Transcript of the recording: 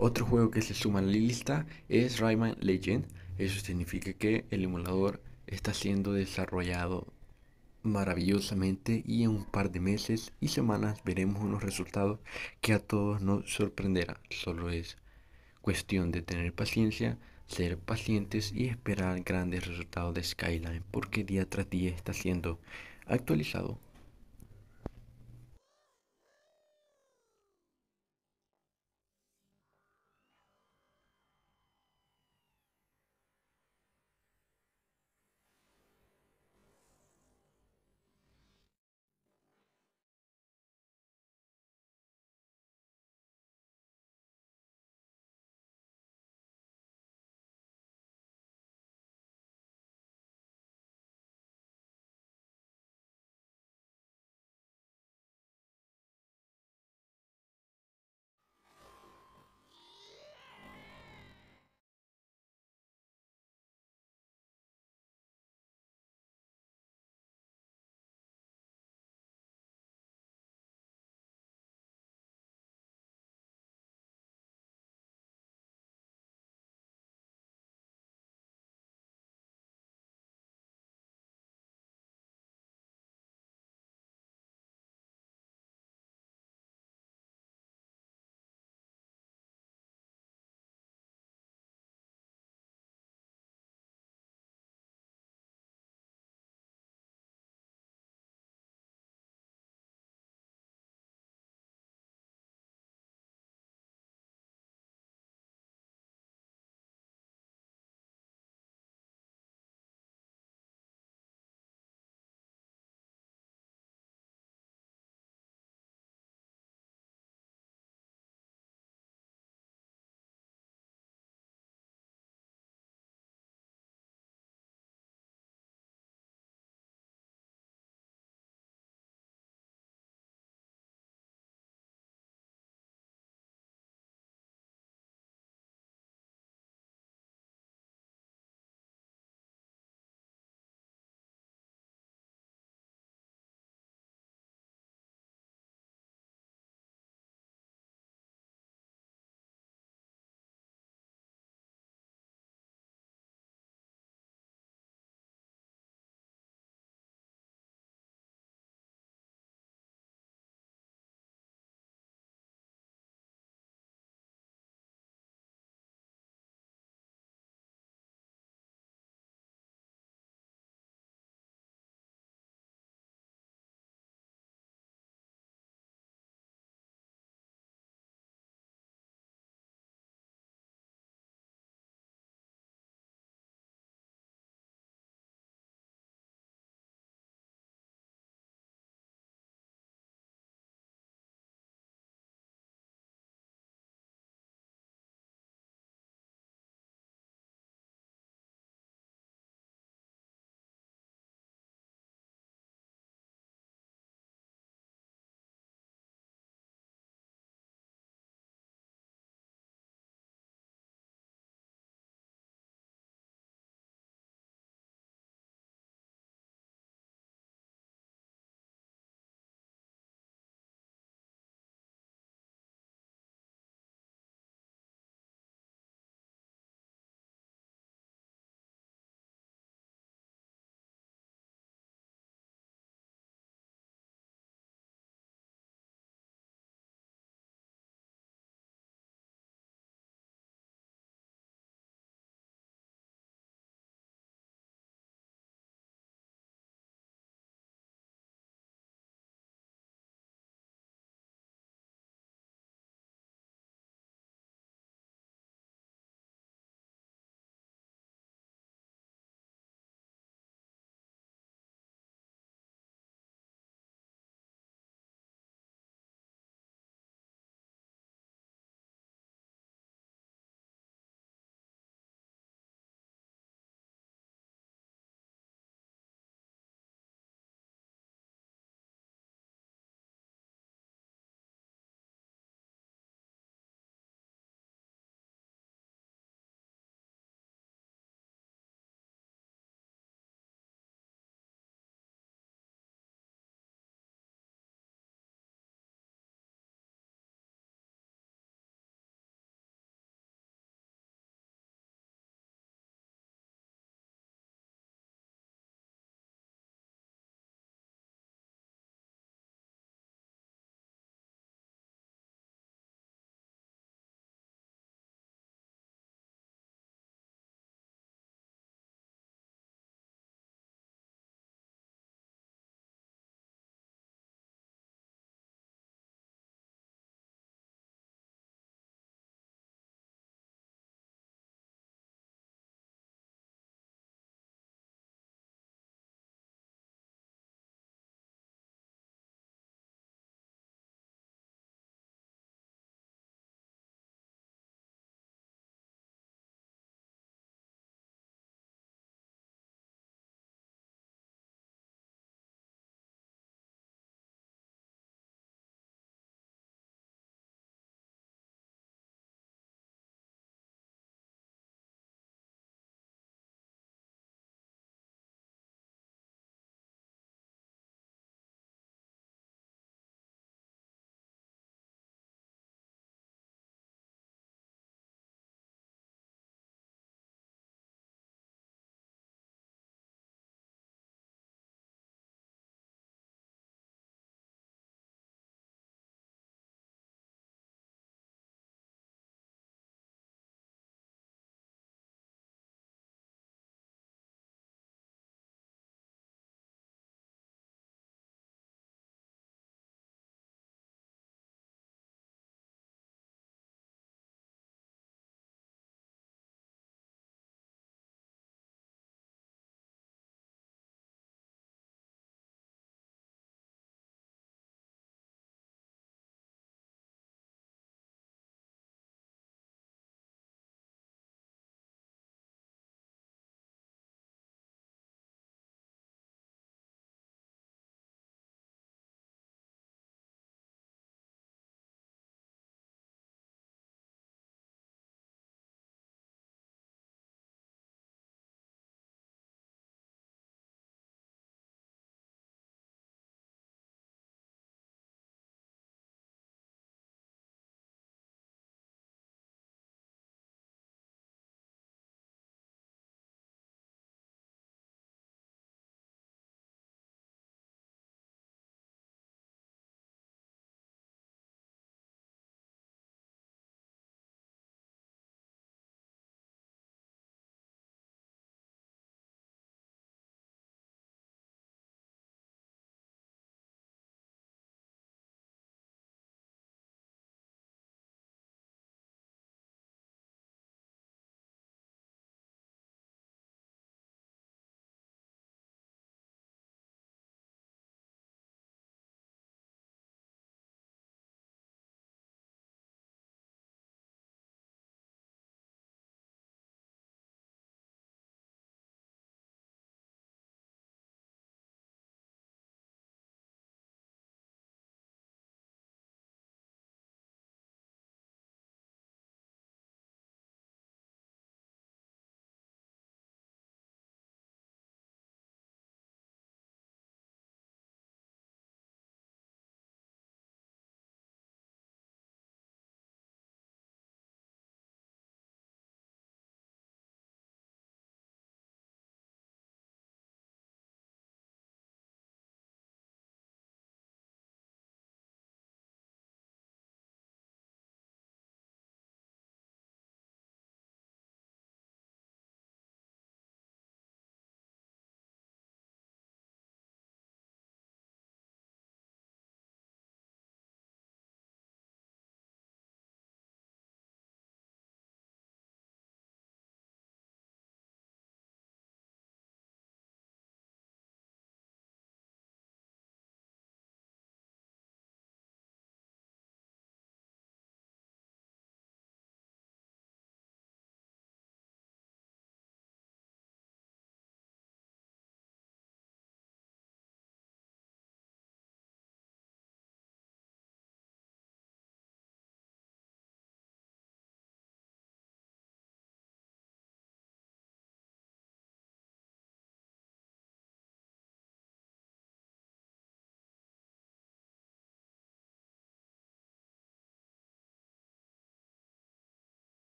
Otro juego que se suma a la lista es Rayman Legend. Eso significa que el emulador está siendo desarrollado maravillosamente y en un par de meses y semanas veremos unos resultados que a todos nos sorprenderá. Solo es cuestión de tener paciencia, ser pacientes y esperar grandes resultados de Skyline porque día tras día está siendo actualizado